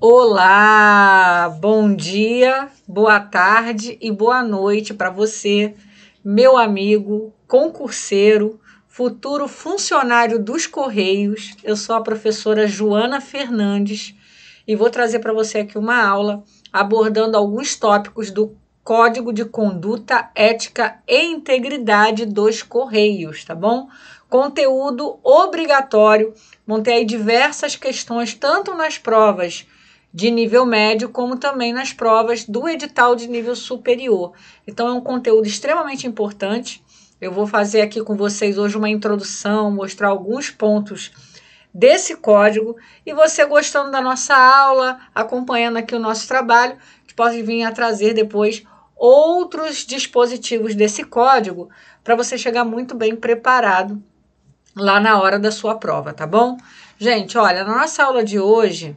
Olá, bom dia, boa tarde e boa noite para você, meu amigo, concurseiro, futuro funcionário dos Correios. Eu sou a professora Joana Fernandes e vou trazer para você aqui uma aula abordando alguns tópicos do Código de Conduta Ética e Integridade dos Correios, tá bom? Conteúdo obrigatório. Vão ter aí diversas questões, tanto nas provas de nível médio, como também nas provas do edital de nível superior. Então, é um conteúdo extremamente importante. Eu vou fazer aqui com vocês hoje uma introdução, mostrar alguns pontos desse código. E você gostando da nossa aula, acompanhando aqui o nosso trabalho, que pode vir a trazer depois outros dispositivos desse código para você chegar muito bem preparado lá na hora da sua prova, tá bom? Gente, olha, na nossa aula de hoje,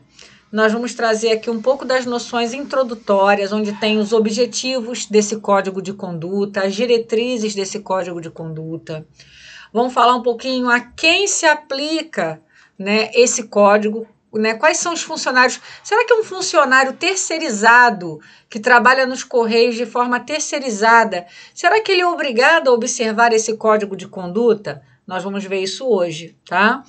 nós vamos trazer aqui um pouco das noções introdutórias, onde tem os objetivos desse código de conduta, as diretrizes desse código de conduta. Vamos falar um pouquinho a quem se aplica né, esse código, né, quais são os funcionários. Será que um funcionário terceirizado, que trabalha nos Correios de forma terceirizada, será que ele é obrigado a observar esse código de conduta? Nós vamos ver isso hoje, tá?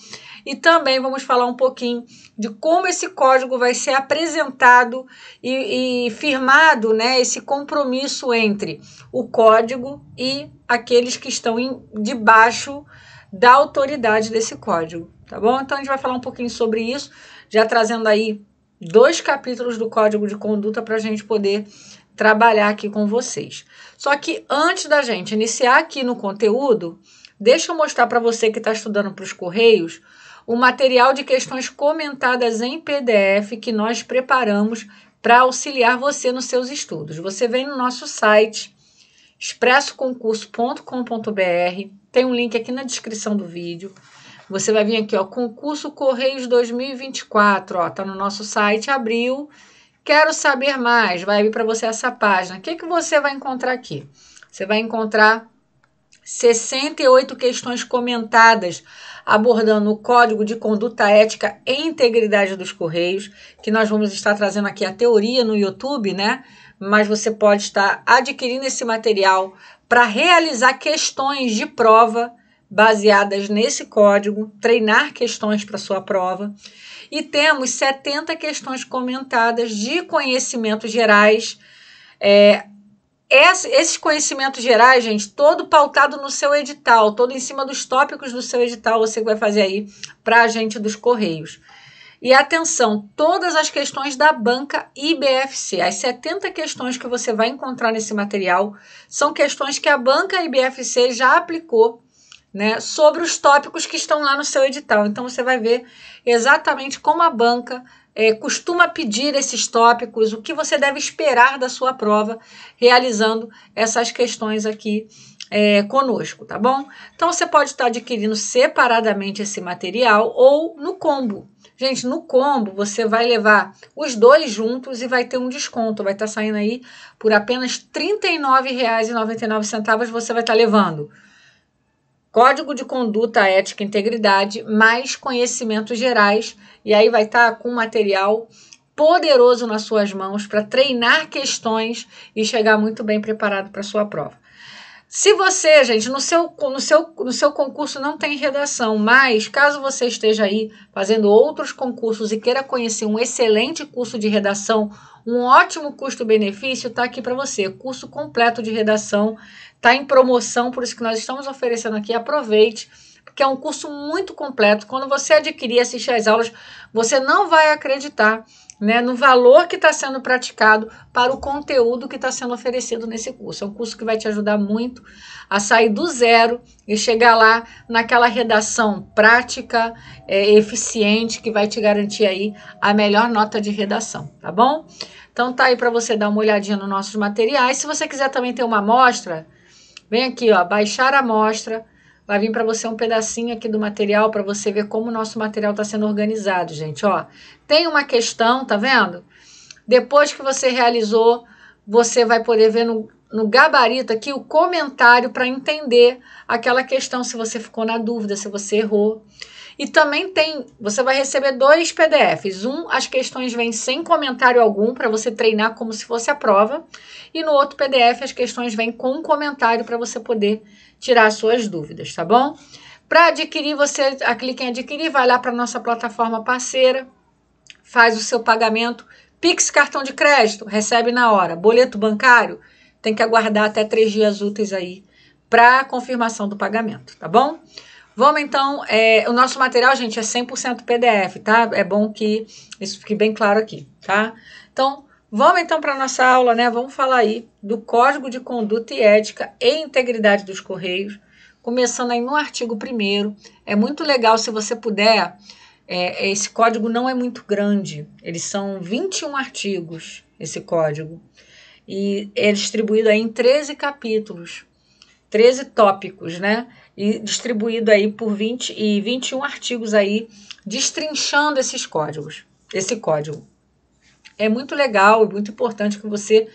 e também vamos falar um pouquinho de como esse código vai ser apresentado e, e firmado, né, esse compromisso entre o código e aqueles que estão em, debaixo da autoridade desse código, tá bom? Então a gente vai falar um pouquinho sobre isso, já trazendo aí dois capítulos do código de conduta para a gente poder trabalhar aqui com vocês. Só que antes da gente iniciar aqui no conteúdo, deixa eu mostrar para você que está estudando para os Correios o material de questões comentadas em PDF que nós preparamos para auxiliar você nos seus estudos. Você vem no nosso site expressoconcurso.com.br, tem um link aqui na descrição do vídeo. Você vai vir aqui, ó, concurso Correios 2024, ó, tá no nosso site, abril. Quero saber mais, vai vir para você essa página. O que que você vai encontrar aqui? Você vai encontrar 68 questões comentadas abordando o Código de Conduta Ética e Integridade dos Correios, que nós vamos estar trazendo aqui a teoria no YouTube, né? Mas você pode estar adquirindo esse material para realizar questões de prova baseadas nesse código, treinar questões para sua prova. E temos 70 questões comentadas de conhecimentos gerais é, esses conhecimentos gerais, gente, todo pautado no seu edital, todo em cima dos tópicos do seu edital, você vai fazer aí para a gente dos Correios. E atenção, todas as questões da banca IBFC, as 70 questões que você vai encontrar nesse material, são questões que a banca IBFC já aplicou né, sobre os tópicos que estão lá no seu edital. Então, você vai ver exatamente como a banca é, costuma pedir esses tópicos, o que você deve esperar da sua prova, realizando essas questões aqui é, conosco, tá bom? Então você pode estar adquirindo separadamente esse material ou no combo. Gente, no combo você vai levar os dois juntos e vai ter um desconto. Vai estar saindo aí por apenas R$ 39,99. Você vai estar levando Código de Conduta, Ética e Integridade, mais conhecimentos gerais. E aí vai estar tá com material poderoso nas suas mãos para treinar questões e chegar muito bem preparado para a sua prova. Se você, gente, no seu, no, seu, no seu concurso não tem redação, mas caso você esteja aí fazendo outros concursos e queira conhecer um excelente curso de redação, um ótimo custo-benefício, está aqui para você. Curso completo de redação está em promoção, por isso que nós estamos oferecendo aqui. Aproveite, porque é um curso muito completo. Quando você adquirir, assistir às aulas, você não vai acreditar né, no valor que está sendo praticado para o conteúdo que está sendo oferecido nesse curso. É um curso que vai te ajudar muito a sair do zero e chegar lá naquela redação prática, é, eficiente, que vai te garantir aí a melhor nota de redação, tá bom? Então tá aí para você dar uma olhadinha nos nossos materiais. Se você quiser também ter uma amostra, Vem aqui, ó, baixar a amostra. Vai vir para você um pedacinho aqui do material para você ver como o nosso material está sendo organizado, gente. Ó, tem uma questão, tá vendo? Depois que você realizou, você vai poder ver no, no gabarito aqui o comentário para entender aquela questão, se você ficou na dúvida, se você errou. E também tem, você vai receber dois PDFs. Um, as questões vêm sem comentário algum para você treinar como se fosse a prova, e no outro PDF as questões vêm com comentário para você poder tirar suas dúvidas, tá bom? Para adquirir, você clica em adquirir, vai lá para nossa plataforma parceira, faz o seu pagamento, Pix cartão de crédito, recebe na hora. Boleto bancário, tem que aguardar até três dias úteis aí para confirmação do pagamento, tá bom? Vamos então, é, o nosso material, gente, é 100% PDF, tá? É bom que isso fique bem claro aqui, tá? Então, vamos então para a nossa aula, né? Vamos falar aí do Código de Conduta e Ética e Integridade dos Correios, começando aí no artigo 1 É muito legal se você puder, é, esse código não é muito grande, eles são 21 artigos, esse código, e é distribuído aí em 13 capítulos, 13 tópicos, né? e distribuído aí por 20 e 21 artigos aí destrinchando esses códigos, esse código. É muito legal e é muito importante que você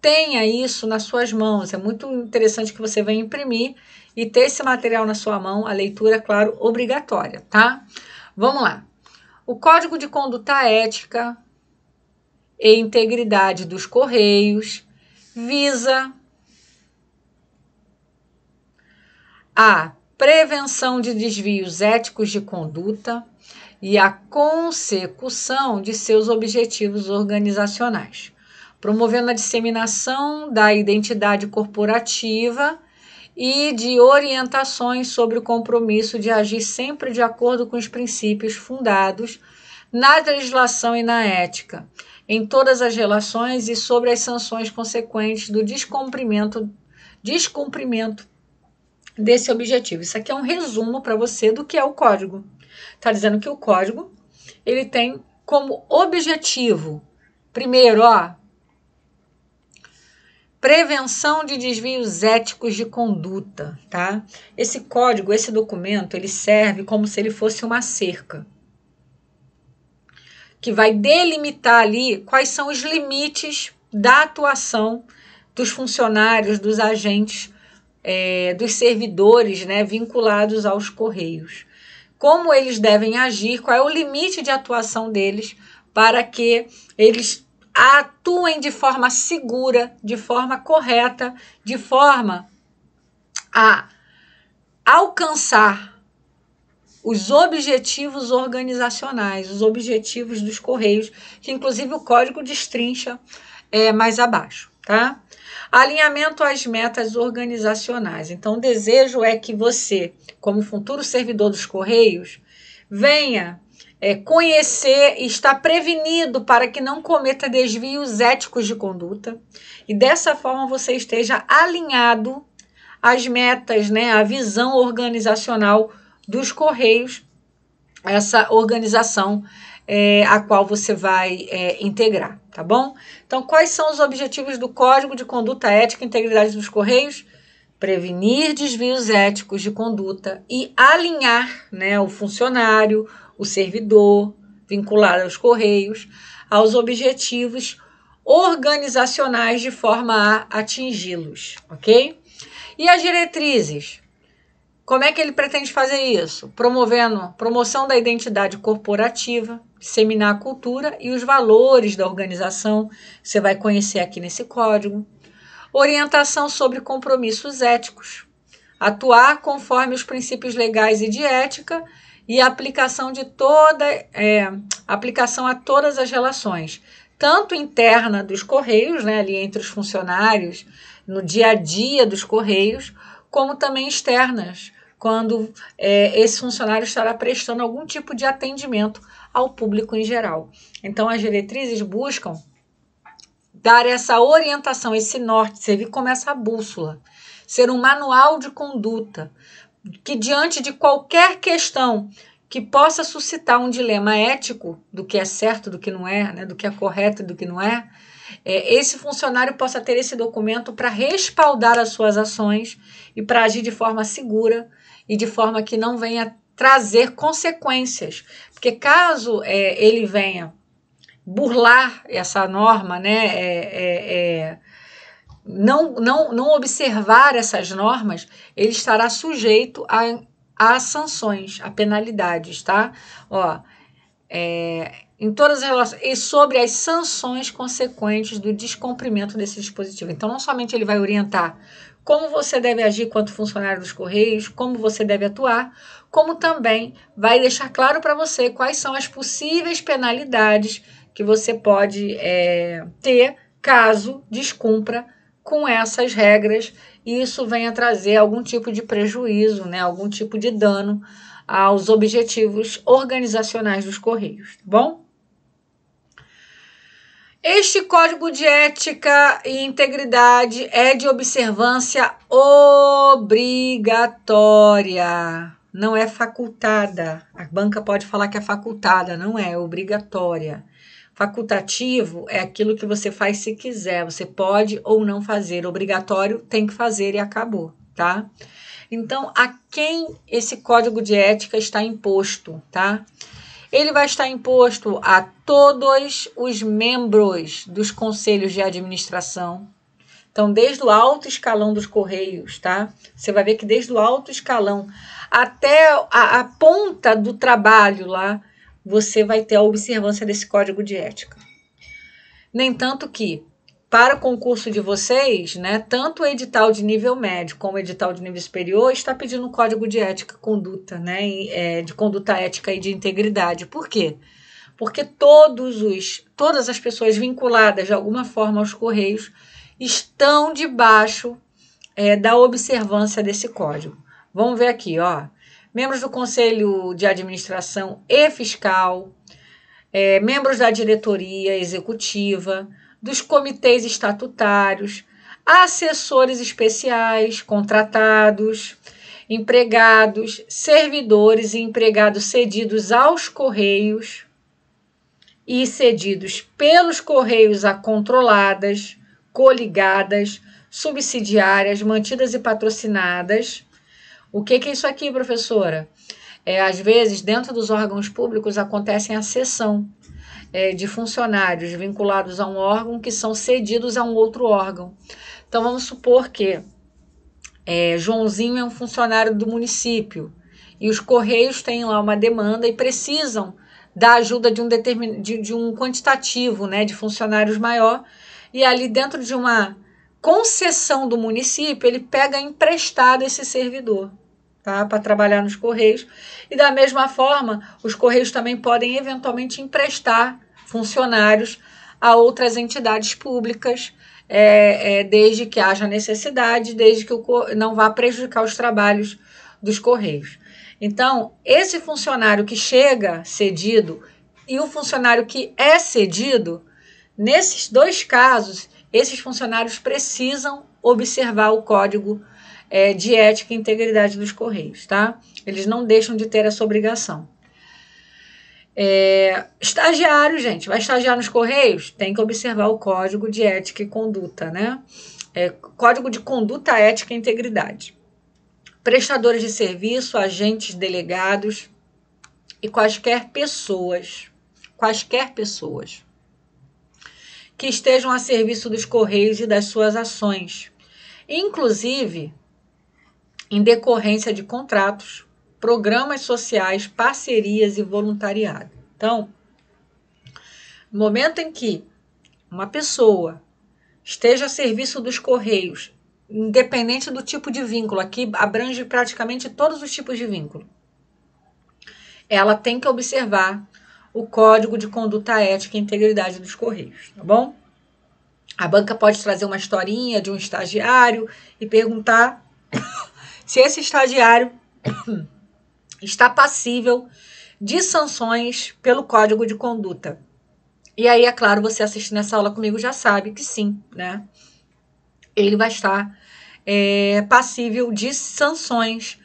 tenha isso nas suas mãos. É muito interessante que você venha imprimir e ter esse material na sua mão, a leitura, claro, obrigatória, tá? Vamos lá. O Código de Conduta Ética e Integridade dos Correios visa a prevenção de desvios éticos de conduta e a consecução de seus objetivos organizacionais, promovendo a disseminação da identidade corporativa e de orientações sobre o compromisso de agir sempre de acordo com os princípios fundados na legislação e na ética, em todas as relações e sobre as sanções consequentes do descumprimento, descumprimento desse objetivo. Isso aqui é um resumo para você do que é o código. Está dizendo que o código ele tem como objetivo, primeiro, ó, prevenção de desvios éticos de conduta, tá? Esse código, esse documento, ele serve como se ele fosse uma cerca que vai delimitar ali quais são os limites da atuação dos funcionários, dos agentes é, dos servidores né, vinculados aos Correios. Como eles devem agir, qual é o limite de atuação deles para que eles atuem de forma segura, de forma correta, de forma a alcançar os objetivos organizacionais, os objetivos dos Correios, que inclusive o código destrincha é, mais abaixo, tá? Alinhamento às metas organizacionais. Então, o desejo é que você, como futuro servidor dos Correios, venha é, conhecer e estar prevenido para que não cometa desvios éticos de conduta. E dessa forma você esteja alinhado às metas, né, à visão organizacional dos Correios, essa organização é, a qual você vai é, integrar tá bom? Então, quais são os objetivos do Código de Conduta Ética e Integridade dos Correios? Prevenir desvios éticos de conduta e alinhar né, o funcionário, o servidor vinculado aos Correios, aos objetivos organizacionais de forma a atingi-los, ok? E as diretrizes? Como é que ele pretende fazer isso? Promovendo promoção da identidade corporativa, disseminar a cultura e os valores da organização. Você vai conhecer aqui nesse código. Orientação sobre compromissos éticos. Atuar conforme os princípios legais e de ética e aplicação de toda é, aplicação a todas as relações, tanto interna dos correios, né, ali entre os funcionários, no dia a dia dos correios, como também externas, quando é, esse funcionário estará prestando algum tipo de atendimento ao público em geral. Então, as diretrizes buscam dar essa orientação, esse norte, servir como essa bússola, ser um manual de conduta que, diante de qualquer questão que possa suscitar um dilema ético do que é certo, do que não é, né, do que é correto, e do que não é, é esse funcionário possa ter esse documento para respaldar as suas ações e para agir de forma segura e de forma que não venha trazer consequências. Porque caso é, ele venha burlar essa norma, né, é, é, é, não, não, não observar essas normas, ele estará sujeito a, a sanções, a penalidades, tá? Ó, é, em todas as relações e sobre as sanções consequentes do descumprimento desse dispositivo. Então, não somente ele vai orientar como você deve agir quanto funcionário dos Correios, como você deve atuar, como também vai deixar claro para você quais são as possíveis penalidades que você pode é, ter caso descumpra com essas regras e isso venha trazer algum tipo de prejuízo, né, algum tipo de dano aos objetivos organizacionais dos Correios, tá bom? Este código de ética e integridade é de observância obrigatória não é facultada. A banca pode falar que é facultada, não é, é obrigatória. Facultativo é aquilo que você faz se quiser, você pode ou não fazer. Obrigatório tem que fazer e acabou, tá? Então, a quem esse código de ética está imposto, tá? Ele vai estar imposto a todos os membros dos conselhos de administração, então, desde o alto escalão dos Correios, tá? Você vai ver que desde o alto escalão até a, a ponta do trabalho lá, você vai ter a observância desse código de ética. Nem tanto que, para o concurso de vocês, né, tanto o edital de nível médio como o edital de nível superior está pedindo um código de ética conduta, né, é, de conduta ética e de integridade. Por quê? Porque todos os, todas as pessoas vinculadas de alguma forma aos Correios estão debaixo é, da observância desse código. Vamos ver aqui, ó. Membros do Conselho de Administração e Fiscal, é, membros da diretoria executiva, dos comitês estatutários, assessores especiais, contratados, empregados, servidores e empregados cedidos aos Correios e cedidos pelos Correios a controladas, coligadas, subsidiárias, mantidas e patrocinadas. O que, que é isso aqui, professora? É, às vezes, dentro dos órgãos públicos, acontecem a cessão é, de funcionários vinculados a um órgão que são cedidos a um outro órgão. Então, vamos supor que é, Joãozinho é um funcionário do município e os Correios têm lá uma demanda e precisam da ajuda de um, determin... de, de um quantitativo né, de funcionários maior e ali dentro de uma concessão do município, ele pega emprestado esse servidor. Tá, para trabalhar nos Correios. E da mesma forma, os Correios também podem eventualmente emprestar funcionários a outras entidades públicas, é, é, desde que haja necessidade, desde que o, não vá prejudicar os trabalhos dos Correios. Então, esse funcionário que chega cedido e o funcionário que é cedido Nesses dois casos, esses funcionários precisam observar o código é, de ética e integridade dos Correios, tá? Eles não deixam de ter essa obrigação. É, estagiário, gente, vai estagiar nos Correios? Tem que observar o código de ética e conduta, né? É, código de conduta ética e integridade. Prestadores de serviço, agentes delegados e quaisquer pessoas. Quaisquer pessoas que estejam a serviço dos Correios e das suas ações, inclusive em decorrência de contratos, programas sociais, parcerias e voluntariado. Então, no momento em que uma pessoa esteja a serviço dos Correios, independente do tipo de vínculo, aqui abrange praticamente todos os tipos de vínculo, ela tem que observar o Código de Conduta Ética e Integridade dos Correios, tá bom? A banca pode trazer uma historinha de um estagiário e perguntar se esse estagiário está passível de sanções pelo Código de Conduta. E aí, é claro, você assistindo essa aula comigo já sabe que sim, né? Ele vai estar é, passível de sanções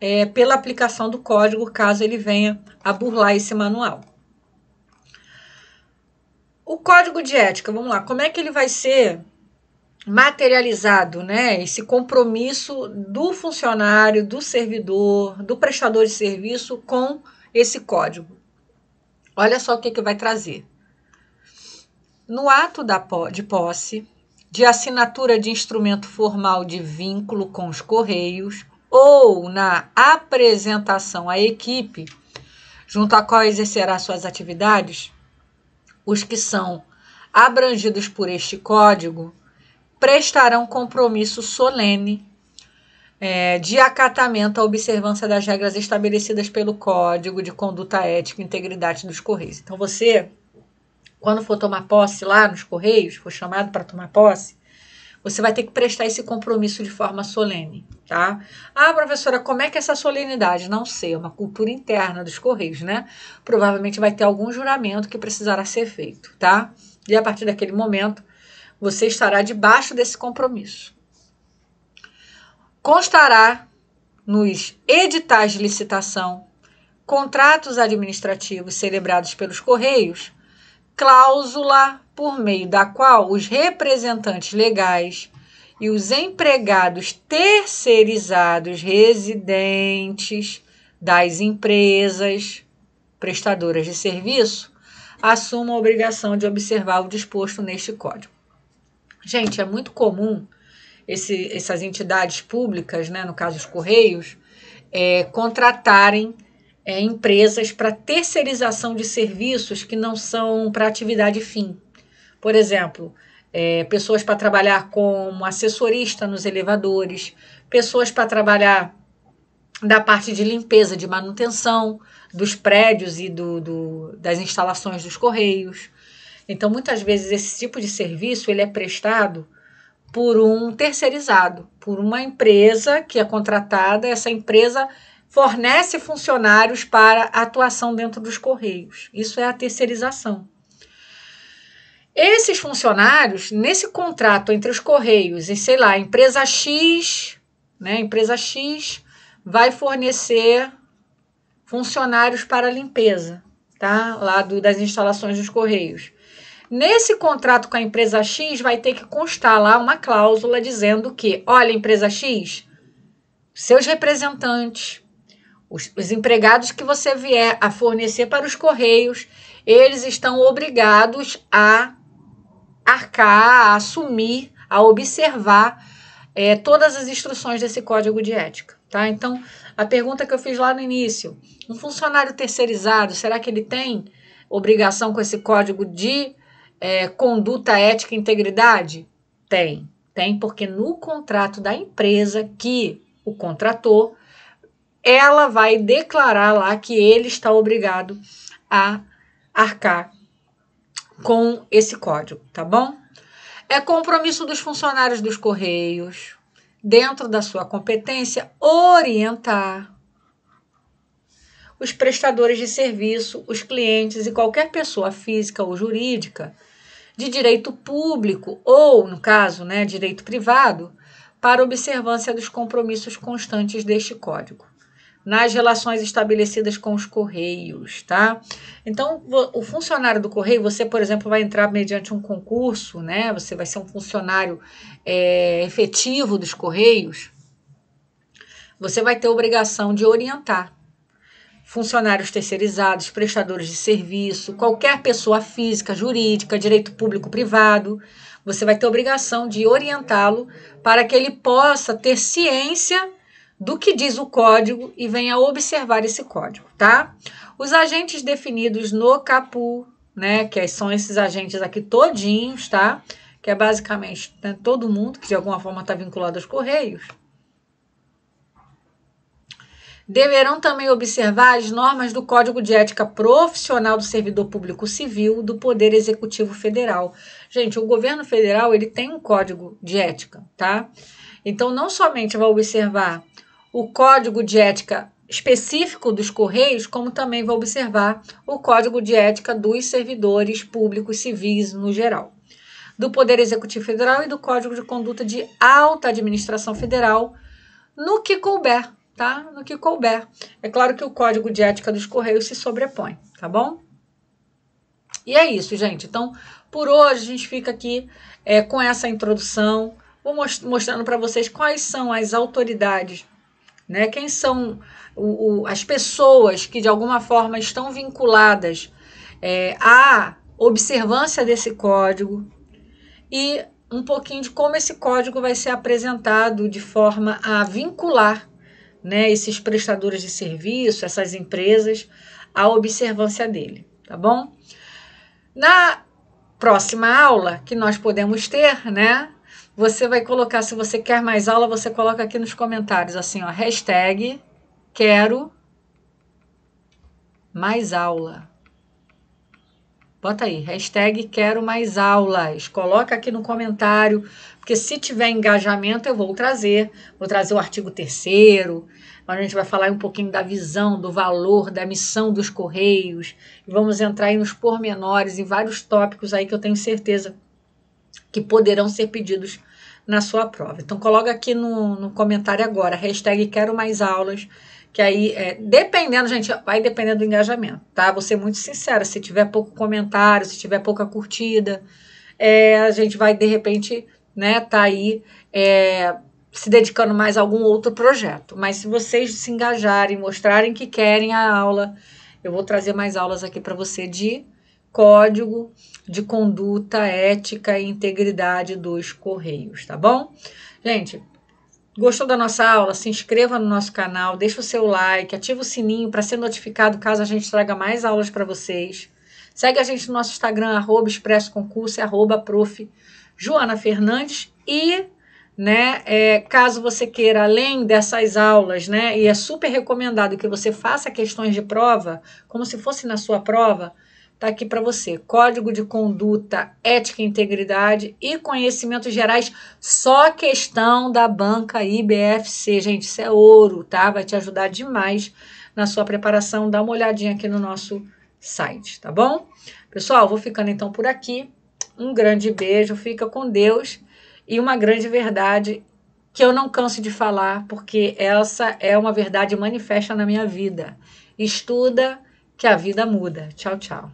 é, pela aplicação do código, caso ele venha a burlar esse manual. O código de ética, vamos lá, como é que ele vai ser materializado, né? Esse compromisso do funcionário, do servidor, do prestador de serviço com esse código. Olha só o que, que vai trazer. No ato da, de posse, de assinatura de instrumento formal de vínculo com os Correios ou na apresentação à equipe junto à qual exercerá suas atividades, os que são abrangidos por este código prestarão compromisso solene é, de acatamento à observância das regras estabelecidas pelo Código de Conduta Ética e Integridade dos Correios. Então, você, quando for tomar posse lá nos Correios, for chamado para tomar posse, você vai ter que prestar esse compromisso de forma solene, tá? Ah, professora, como é que é essa solenidade? Não sei, é uma cultura interna dos Correios, né? Provavelmente vai ter algum juramento que precisará ser feito, tá? E a partir daquele momento, você estará debaixo desse compromisso. Constará nos editais de licitação, contratos administrativos celebrados pelos Correios, cláusula por meio da qual os representantes legais e os empregados terceirizados residentes das empresas prestadoras de serviço assumam a obrigação de observar o disposto neste código. Gente, é muito comum esse, essas entidades públicas, né, no caso os Correios, é, contratarem é, empresas para terceirização de serviços que não são para atividade fim. Por exemplo, é, pessoas para trabalhar como assessorista nos elevadores, pessoas para trabalhar da parte de limpeza, de manutenção dos prédios e do, do, das instalações dos correios. Então, muitas vezes, esse tipo de serviço ele é prestado por um terceirizado, por uma empresa que é contratada, essa empresa fornece funcionários para atuação dentro dos correios. Isso é a terceirização. Esses funcionários, nesse contrato entre os Correios e, sei lá, empresa X, né, empresa X vai fornecer funcionários para limpeza, tá? Lá do, das instalações dos Correios. Nesse contrato com a empresa X, vai ter que constar lá uma cláusula dizendo que, olha, empresa X, seus representantes, os, os empregados que você vier a fornecer para os Correios, eles estão obrigados a arcar, a assumir, a observar é, todas as instruções desse código de ética. Tá? Então, a pergunta que eu fiz lá no início: um funcionário terceirizado, será que ele tem obrigação com esse código de é, conduta ética e integridade? Tem, tem, porque no contrato da empresa que o contratou, ela vai declarar lá que ele está obrigado a arcar com esse código, tá bom? É compromisso dos funcionários dos Correios, dentro da sua competência, orientar os prestadores de serviço, os clientes e qualquer pessoa física ou jurídica de direito público ou, no caso, né, direito privado, para observância dos compromissos constantes deste código nas relações estabelecidas com os correios, tá? Então, o funcionário do correio, você, por exemplo, vai entrar mediante um concurso, né? Você vai ser um funcionário é, efetivo dos correios. Você vai ter obrigação de orientar funcionários terceirizados, prestadores de serviço, qualquer pessoa física, jurídica, direito público privado, você vai ter obrigação de orientá-lo para que ele possa ter ciência do que diz o código e venha observar esse código, tá? Os agentes definidos no CAPU, né, que são esses agentes aqui todinhos, tá? Que é basicamente né, todo mundo que de alguma forma está vinculado aos Correios, deverão também observar as normas do Código de Ética Profissional do Servidor Público Civil do Poder Executivo Federal. Gente, o governo federal ele tem um código de ética, tá? Então não somente vai observar o código de ética específico dos Correios, como também vou observar o código de ética dos servidores públicos civis no geral, do Poder Executivo Federal e do Código de Conduta de Alta Administração Federal, no que couber, tá? No que couber. É claro que o código de ética dos Correios se sobrepõe, tá bom? E é isso, gente. Então, por hoje a gente fica aqui é, com essa introdução. Vou most mostrando para vocês quais são as autoridades né? Quem são o, o, as pessoas que de alguma forma estão vinculadas é, à observância desse código e um pouquinho de como esse código vai ser apresentado de forma a vincular né, esses prestadores de serviço, essas empresas, à observância dele, tá bom? Na próxima aula que nós podemos ter, né, você vai colocar, se você quer mais aula, você coloca aqui nos comentários, assim, ó, hashtag quero mais aula. Bota aí, hashtag quero mais aulas. Coloca aqui no comentário, porque se tiver engajamento eu vou trazer. Vou trazer o artigo terceiro, onde a gente vai falar um pouquinho da visão, do valor, da missão dos Correios. E vamos entrar aí nos pormenores, em vários tópicos aí que eu tenho certeza que poderão ser pedidos na sua prova. Então, coloca aqui no, no comentário agora, hashtag quero mais aulas, que aí, é, dependendo, gente, vai dependendo do engajamento, tá? Vou ser muito sincera, se tiver pouco comentário, se tiver pouca curtida, é, a gente vai, de repente, né, tá aí é, se dedicando mais a algum outro projeto. Mas se vocês se engajarem, mostrarem que querem a aula, eu vou trazer mais aulas aqui para você de código, de conduta ética e integridade dos Correios, tá bom? Gente, gostou da nossa aula? Se inscreva no nosso canal, deixa o seu like, ativa o sininho para ser notificado caso a gente traga mais aulas para vocês. Segue a gente no nosso Instagram, arroba Expresso Concurso, arroba prof. Joana Fernandes e né? É, caso você queira, além dessas aulas, né? E é super recomendado que você faça questões de prova, como se fosse na sua prova, Está aqui para você. Código de conduta, ética e integridade e conhecimentos gerais. Só questão da banca IBFC, gente. Isso é ouro, tá? Vai te ajudar demais na sua preparação. Dá uma olhadinha aqui no nosso site, tá bom? Pessoal, vou ficando então por aqui. Um grande beijo, fica com Deus e uma grande verdade que eu não canso de falar, porque essa é uma verdade manifesta na minha vida. Estuda que a vida muda. Tchau, tchau.